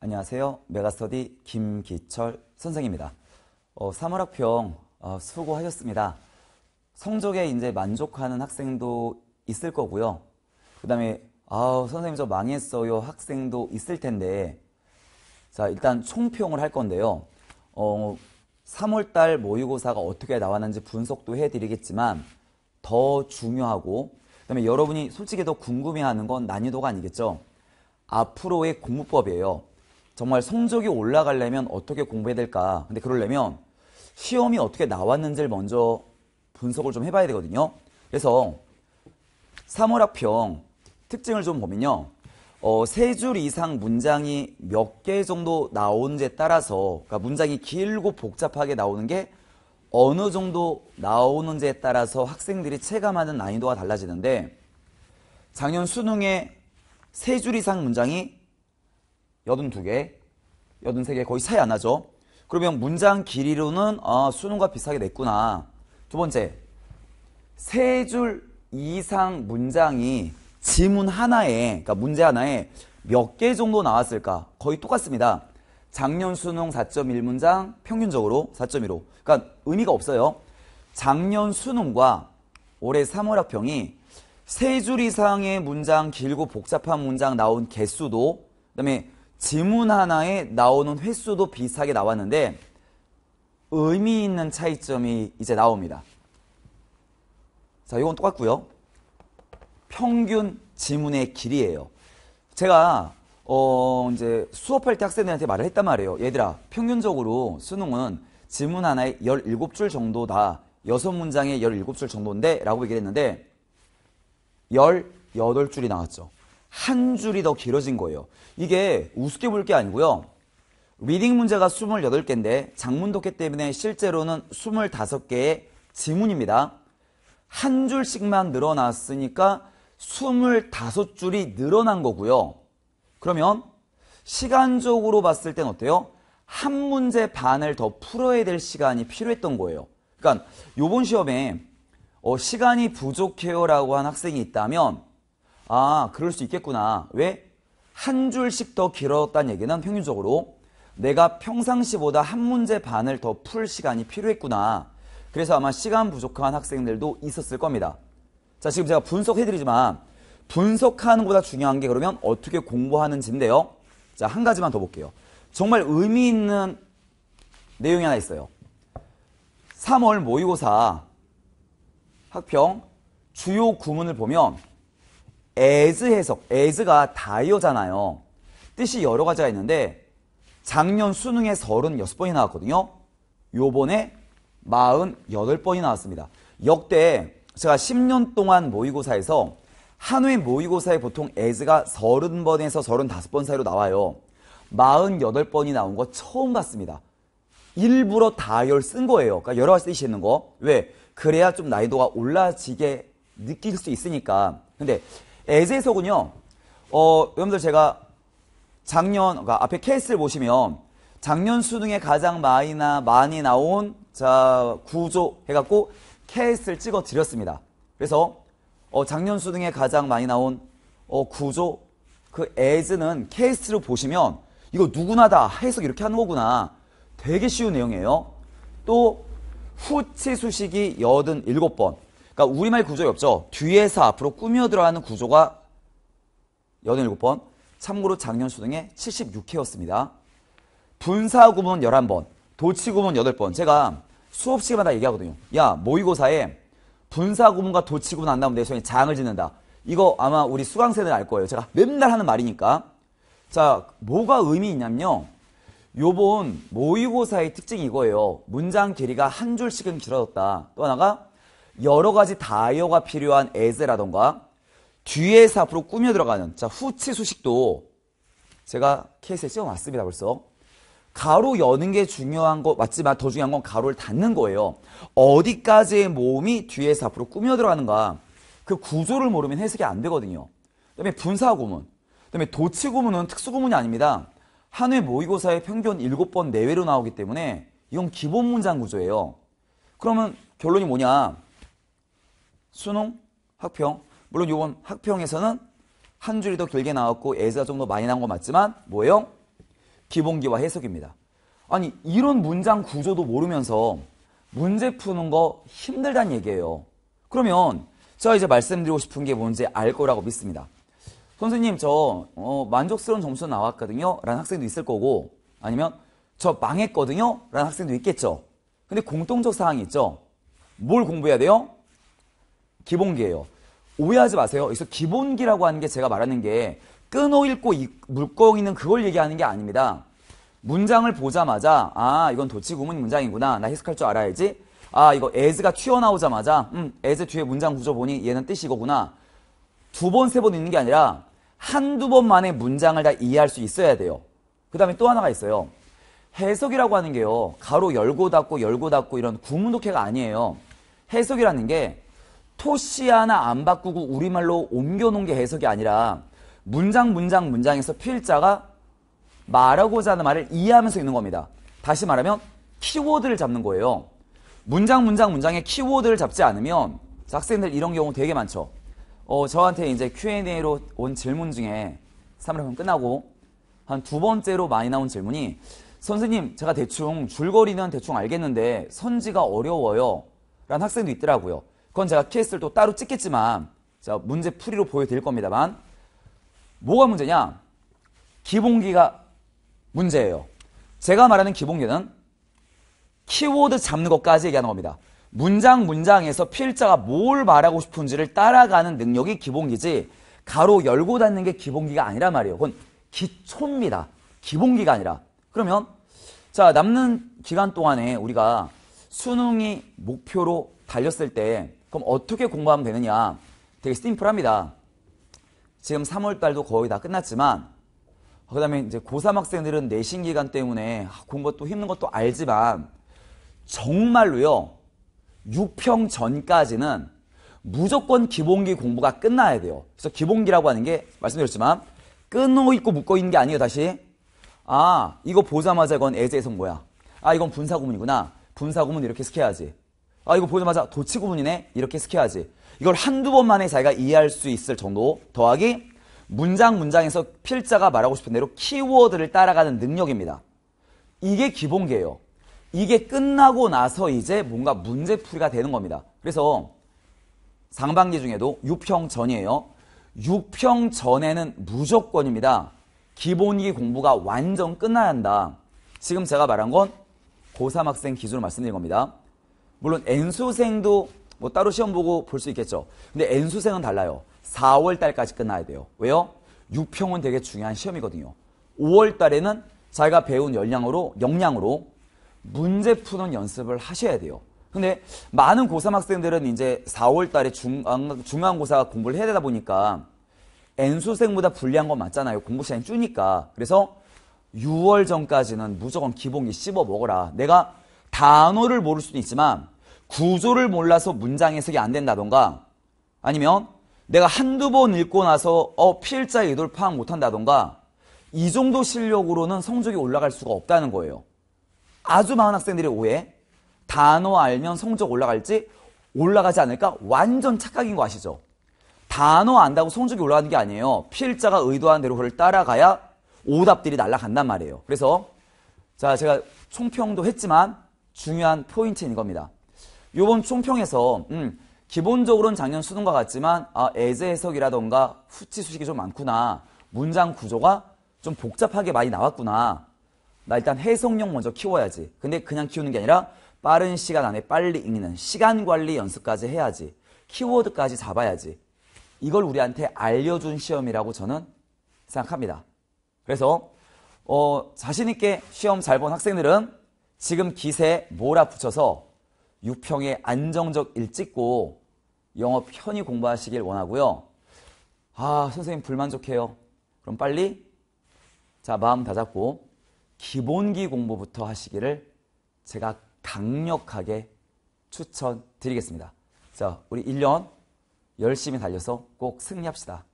안녕하세요. 메가스터디 김기철 선생입니다. 어, 3월 학평 어, 수고하셨습니다. 성적에 이제 만족하는 학생도 있을 거고요. 그 다음에 아 선생님 저 망했어요 학생도 있을 텐데 자 일단 총평을 할 건데요. 어, 3월달 모의고사가 어떻게 나왔는지 분석도 해드리겠지만 더 중요하고 그다음에 여러분이 솔직히 더 궁금해하는 건 난이도가 아니겠죠. 앞으로의 공부법이에요. 정말 성적이 올라가려면 어떻게 공부해야 될까? 근데 그러려면 시험이 어떻게 나왔는지를 먼저 분석을 좀 해봐야 되거든요. 그래서 3월학평 특징을 좀 보면요. 어, 세 줄 이상 문장이 몇 개 정도 나오는지에 따라서 그러니까 문장이 길고 복잡하게 나오는 게 어느 정도 나오는지에 따라서 학생들이 체감하는 난이도가 달라지는데 작년 수능에 세 줄 이상 문장이 82개, 83개 거의 차이 안 나죠. 그러면 문장 길이로는 아, 수능과 비슷하게 냈구나. 두 번째, 세 줄 이상 문장이 지문 하나에, 그러니까 문제 하나에 몇 개 정도 나왔을까? 거의 똑같습니다. 작년 수능 4.1문장 평균적으로 4.15. 그러니까 의미가 없어요. 작년 수능과 올해 3월 학평이 세 줄 이상의 문장 길고 복잡한 문장 나온 개수도 그다음에 지문 하나에 나오는 횟수도 비슷하게 나왔는데 의미 있는 차이점이 이제 나옵니다. 자, 이건 똑같고요. 평균 지문의 길이에요. 제가 어 이제 수업할 때 학생들한테 말을 했단 말이에요. 얘들아, 평균적으로 수능은 지문 하나에 17줄 정도다. 6문장에 17줄 정도인데 라고 얘기를 했는데 18줄이 나왔죠. 한 줄이 더 길어진 거예요. 이게 우습게 볼 게 아니고요. 리딩 문제가 28개인데 장문 독해 때문에 실제로는 25개의 지문입니다. 한 줄씩만 늘어났으니까 25줄이 늘어난 거고요. 그러면 시간적으로 봤을 땐 어때요? 한 문제 반을 더 풀어야 될 시간이 필요했던 거예요. 그러니까 요번 시험에 어, 시간이 부족해요라고 한 학생이 있다면 아, 그럴 수 있겠구나. 왜? 한 줄씩 더 길었다는 얘기는 평균적으로 내가 평상시보다 한 문제 반을 더 풀 시간이 필요했구나. 그래서 아마 시간 부족한 학생들도 있었을 겁니다. 자, 지금 제가 분석해드리지만 분석하는 것보다 중요한 게 그러면 어떻게 공부하는지인데요. 자, 한 가지만 더 볼게요. 정말 의미 있는 내용이 하나 있어요. 3월 모의고사 학평 주요 구문을 보면 as 해석, as가 다이어잖아요. 뜻이 여러 가지가 있는데 작년 수능에 36번이 나왔거든요. 요번에 48번이 나왔습니다. 역대 제가 10년 동안 모의고사에서 한회 모의고사에 보통 as가 30번에서 35번 사이로 나와요. 48번이 나온 거 처음 봤습니다. 일부러 다열 이쓴 거예요. 그러니까 여러 가지 뜻이 있는 거. 왜? 그래야 좀 난이도가 올라지게 느낄 수 있으니까. 근데 에제소군요. 어, 여러분들 제가 작년, 그러니까 앞에 케이스를 보시면 작년 수능에 가장 많이, 나, 많이 나온 자 구조 해갖고 케이스를 찍어 드렸습니다. 그래서 어, 작년 수능에 가장 많이 나온 어, 구조 그에즈는케이스로 보시면 이거 누구나 다 해석 이렇게 하는 거구나. 되게 쉬운 내용이에요. 또 후치 수식이 87번 그러니까 우리말 구조에 없죠. 뒤에서 앞으로 꾸며 들어가는 구조가 87번. 참고로 작년 수능에 76회였습니다. 분사 구문 11번, 도치 구문 8번. 제가 수업 시간마다 얘기하거든요. 야, 모의고사에 분사 구문과 도치 구문 안 나오면 내 손에 장을 짓는다. 이거 아마 우리 수강생들 알 거예요. 제가 맨날 하는 말이니까. 자, 뭐가 의미 있냐면요. 요번 모의고사의 특징이 이거예요. 문장 길이가 한 줄씩은 길어졌다. 또 하나가 여러 가지 다이어가 필요한 에세라던가 뒤에서 앞으로 꾸며 들어가는 자 후치 수식도 제가 케이스에 찍어놨습니다 벌써 가로 여는 게 중요한 거 맞지만 더 중요한 건 가로를 닫는 거예요 어디까지의 모음이 뒤에서 앞으로 꾸며 들어가는가 그 구조를 모르면 해석이 안 되거든요 그다음에 분사 구문 그다음에 도치 구문은 특수 구문이 아닙니다 한 회모의고사의 평균 7번 내외로 나오기 때문에 이건 기본 문장 구조예요 그러면 결론이 뭐냐 수능, 학평. 물론 요번 학평에서는 한 줄이 더 길게 나왔고 애자 좀더 많이 나온 거 맞지만 뭐예요? 기본기와 해석입니다. 아니 이런 문장 구조도 모르면서 문제 푸는 거힘들다는 얘기예요. 그러면 제가 이제 말씀드리고 싶은 게 뭔지 알 거라고 믿습니다. 선생님 저 어, 만족스러운 점수 나왔거든요 라는 학생도 있을 거고 아니면 저 망했거든요 라는 학생도 있겠죠. 근데 공통적 사항이 있죠. 뭘 공부해야 돼요? 기본기예요. 오해하지 마세요. 여기서 기본기라고 하는 게 제가 말하는 게 끊어 읽고 물고있는 그걸 얘기하는 게 아닙니다. 문장을 보자마자 아 이건 도치구문 문장이구나. 나 해석할 줄 알아야지. 아 이거 as가 튀어나오자마자 음 as 뒤에 문장 구조 보니 얘는 뜻이 거구나두 번, 세 번 읽는 게 아니라 한두 번 만에 문장을 다 이해할 수 있어야 돼요. 그 다음에 또 하나가 있어요. 해석이라고 하는 게요. 가로 열고 닫고 열고 닫고 이런 구문독해가 아니에요. 해석이라는 게 토시 하나 안 바꾸고 우리말로 옮겨놓은 게 해석이 아니라 문장 문장 문장에서 필자가 말하고자 하는 말을 이해하면서 읽는 겁니다. 다시 말하면 키워드를 잡는 거예요. 문장 문장 문장에 키워드를 잡지 않으면 학생들 이런 경우 되게 많죠. 어, 저한테 이제 Q&A로 온 질문 중에 3회편 끝나고 한 두 번째로 많이 나온 질문이 선생님 제가 대충 줄거리는 대충 알겠는데 선지가 어려워요. 라는 학생도 있더라고요. 그건 제가 케이스를 또 따로 찍겠지만 자 문제 풀이로 보여드릴 겁니다만 뭐가 문제냐? 기본기가 문제예요. 제가 말하는 기본기는 키워드 잡는 것까지 얘기하는 겁니다. 문장 문장에서 필자가 뭘 말하고 싶은지를 따라가는 능력이 기본기지 가로 열고 닫는 게 기본기가 아니란 말이에요. 그건 기초입니다. 기본기가 아니라. 그러면 자 남는 기간 동안에 우리가 수능이 목표로 달렸을 때 그럼 어떻게 공부하면 되느냐? 되게 심플합니다. 지금 3월 달도 거의 다 끝났지만 어, 그 다음에 이제 고3 학생들은 내신 기간 때문에 아, 공부 또 힘든 것도 알지만 정말로요. 6평 전까지는 무조건 기본기 공부가 끝나야 돼요. 그래서 기본기라고 하는 게 말씀드렸지만 끊어 있고 묶어 있는 게 아니에요. 다시 아 이거 보자마자 이건 애제 선거야. 아 이건 분사구문이구나. 분사구문 이렇게 스케야지. 아 이거 보자마자 도치 구분이네 이렇게 스켜야지 이걸 한두 번 만에 자기가 이해할 수 있을 정도 더하기 문장 문장에서 필자가 말하고 싶은 대로 키워드를 따라가는 능력입니다. 이게 기본계예요. 이게 끝나고 나서 이제 뭔가 문제풀이가 되는 겁니다. 그래서 상반기 중에도 6평 전이에요. 6평 전에는 무조건입니다. 기본기 공부가 완전 끝나야 한다. 지금 제가 말한 건 고3 학생 기준으로 말씀드린 겁니다. 물론 N수생도 뭐 따로 시험 보고 볼 수 있겠죠. 근데 N수생은 달라요. 4월 달까지 끝나야 돼요. 왜요? 6평은 되게 중요한 시험이거든요. 5월 달에는 자기가 배운 역량으로 역량으로 문제 푸는 연습을 하셔야 돼요. 근데 많은 고3 학생들은 이제 4월 달에 중앙 중간고사 가 공부를 해야 되다 보니까 N수생보다 불리한 건 맞잖아요. 공부 시간이 줄니까. 그래서 6월 전까지는 무조건 기본기 씹어 먹어라. 내가 단어를 모를 수도 있지만 구조를 몰라서 문장 해석이 안 된다던가 아니면 내가 한두 번 읽고 나서 어피자 의도를 파악 못한다던가 이 정도 실력으로는 성적이 올라갈 수가 없다는 거예요. 아주 많은 학생들이 오해 단어 알면 성적 올라갈지 올라가지 않을까 완전 착각인 거 아시죠? 단어 안다고 성적이 올라가는 게 아니에요. 필자가 의도한 대로 그걸 따라가야 오답들이 날라간단 말이에요. 그래서 자 제가 총평도 했지만 중요한 포인트인 겁니다. 요번 총평에서 음, 기본적으로는 작년 수능과 같지만 아, 애제 해석이라던가 후치 수식이 좀 많구나. 문장 구조가 좀 복잡하게 많이 나왔구나. 나 일단 해석력 먼저 키워야지. 근데 그냥 키우는 게 아니라 빠른 시간 안에 빨리 읽는 시간 관리 연습까지 해야지. 키워드까지 잡아야지. 이걸 우리한테 알려준 시험이라고 저는 생각합니다. 그래서 어, 자신 있게 시험 잘 본 학생들은 지금 기세 에 몰아붙여서 유평의 안정적 일 찍고 영어 편히 공부하시길 원하고요. 아, 선생님 불만족해요. 그럼 빨리 자, 마음 다잡고 기본기 공부부터 하시기를 제가 강력하게 추천드리겠습니다. 자, 우리 1년 열심히 달려서 꼭 승리합시다.